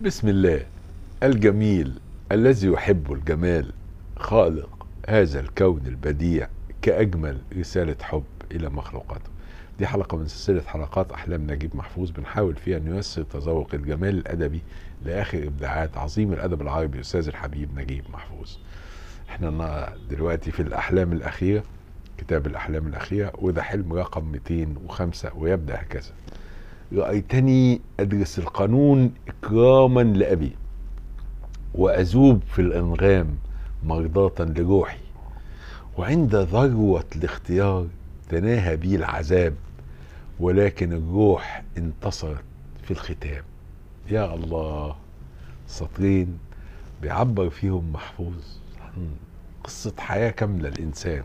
بسم الله الجميل الذي يحب الجمال خالق هذا الكون البديع كأجمل رسالة حب إلى مخلوقاته دي حلقة من سلسلة حلقات أحلام نجيب محفوظ بنحاول فيها أن نيسر تذوق الجمال الأدبي لآخر إبداعات عظيم الأدب العربي أستاذ الحبيب نجيب محفوظ احنا دلوقتي في الأحلام الأخيرة كتاب الأحلام الأخيرة وده حلم رقم 205 ويبدأ هكذا رأيتني أدرس القانون إكراما لأبي وأذوب في الأنغام مرضاة لروحي وعند ذروة الاختيار تناهى بي العذاب ولكن الروح انتصرت في الختام يا الله سطرين بيعبر فيهم محفوظ عن قصة حياة كاملة الإنسان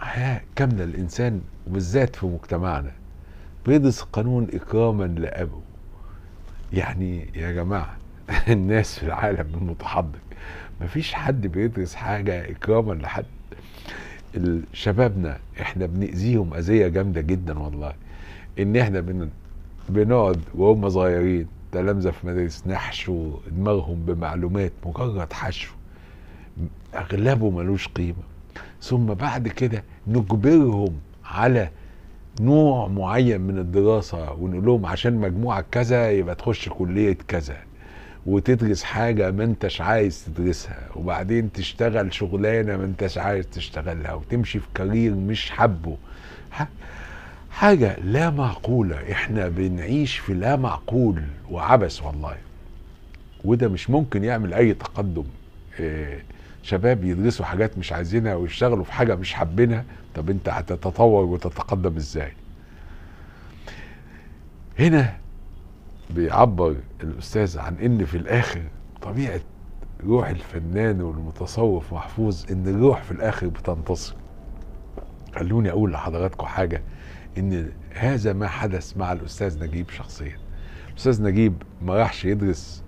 حياة كاملة الإنسان وبالذات في مجتمعنا بيدس قانون إقاما لأبو يعني يا جماعة الناس في العالم المتحضر مفيش حد بيدرس حاجة إكراما لحد شبابنا احنا بنأذيهم أذية جامدة جدا والله إن احنا بن... بنقعد وهم صغيرين تلامذة في مدارس نحشو دماغهم بمعلومات مجرد حشو أغلبه ملوش قيمة ثم بعد كده نجبرهم على نوع معين من الدراسه ونقول لهم عشان مجموعك كذا يبقى تخش كليه كذا وتدرس حاجه ما انتش عايز تدرسها وبعدين تشتغل شغلانه ما انتش عايز تشتغلها وتمشي في كارير مش حبه حاجه لا معقوله احنا بنعيش في لا معقول وعبث والله وده مش ممكن يعمل اي تقدم شباب يدرسوا حاجات مش عايزينها ويشتغلوا في حاجه مش حابينها طب انت هتتطور وتتقدم ازاي هنا بيعبر الاستاذ عن ان في الاخر طبيعه روح الفنان والمتصوف محفوظ ان الروح في الاخر بتنتصر خلوني اقول لحضراتكم حاجه ان هذا ما حدث مع الاستاذ نجيب شخصيا الاستاذ نجيب ما راحش يدرس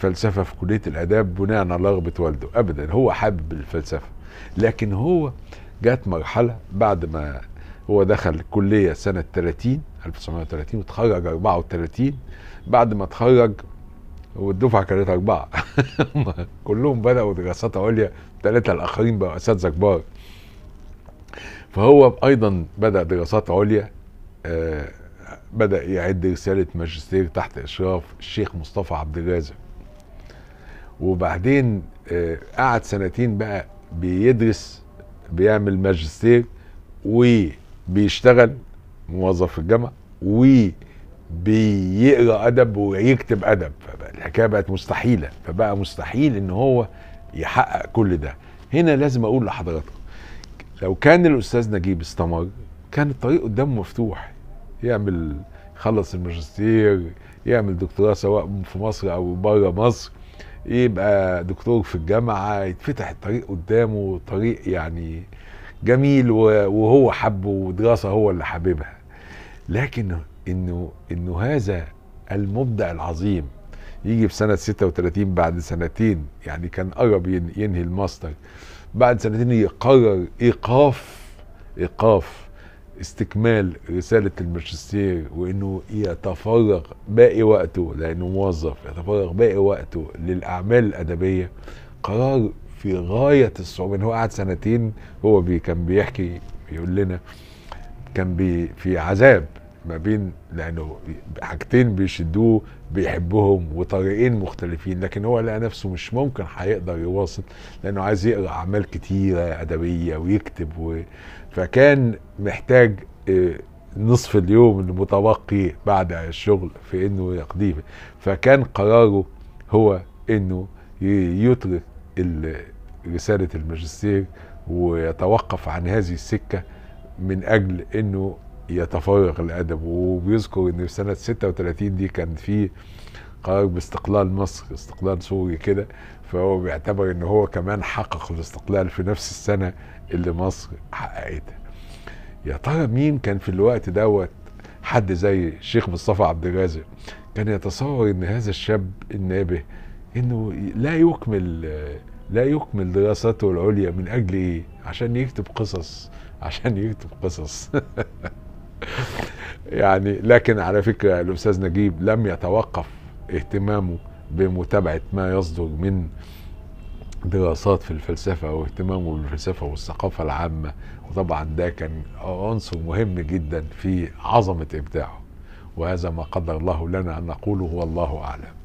فلسفه في كليه الاداب بناء على رغبه والده ابدا هو حابب الفلسفه لكن هو جات مرحله بعد ما هو دخل الكليه سنه 30 1930 وتخرج 34 بعد ما تخرج والدفعه كانت اربعه كلهم بداوا دراسات عليا ثلاثه الاخرين بقوا اساتذه كبار فهو ايضا بدا دراسات عليا آه، بدا يعد رساله ماجستير تحت اشراف الشيخ مصطفى عبد الرازق وبعدين آه، قعد سنتين بقى بيدرس بيعمل ماجستير وبيشتغل موظف في الجامعه وبيقرا ادب ويكتب ادب فالحكايه بقت مستحيله فبقى مستحيل ان هو يحقق كل ده هنا لازم اقول لحضراتكم لو كان الاستاذ نجيب استمر كان الطريق قدامه مفتوح يعمل يخلص الماجستير يعمل دكتوراه سواء في مصر او بره مصر يبقى دكتور في الجامعه يتفتح الطريق قدامه طريق يعني جميل وهو حبه ودراسه هو اللي حاببها لكن انه انه هذا المبدع العظيم يجي في سنه 36 بعد سنتين يعني كان قرب ينهي الماستر بعد سنتين يقرر ايقاف ايقاف استكمال رسالة الماجستير وانه يتفرغ باقي وقته لانه موظف يتفرغ باقي وقته للاعمال الادبية قرار في غاية الصعوبة ان هو قعد سنتين هو بي كان بيحكي بيقول لنا كان بي في عذاب ما بين لانه حاجتين بيشدوه بيحبهم وطريقين مختلفين لكن هو لقى نفسه مش ممكن هيقدر يواصل لانه عايز يقرا اعمال كتيره ادبيه ويكتب و... فكان محتاج آه، نصف اليوم المتبقي بعد الشغل في انه يقضيه فكان قراره هو انه يترك رساله الماجستير ويتوقف عن هذه السكه من اجل انه يتفوق الادب وبيذكر ان في سنه 36 دي كان في قرار باستقلال مصر استقلال سوري كده فهو بيعتبر ان هو كمان حقق الاستقلال في نفس السنه اللي مصر حققتها يا ترى مين كان في الوقت دوت حد زي الشيخ مصطفى عبد الرازق كان يتصور ان هذا الشاب النابه انه لا يكمل لا يكمل دراساته العليا من اجل ايه عشان يكتب قصص عشان يكتب قصص يعني لكن على فكره الاستاذ نجيب لم يتوقف اهتمامه بمتابعه ما يصدر من دراسات في الفلسفه واهتمامه بالفلسفه والثقافه العامه وطبعا ده كان عنصر مهم جدا في عظمه ابداعه وهذا ما قدر الله لنا ان نقوله والله اعلم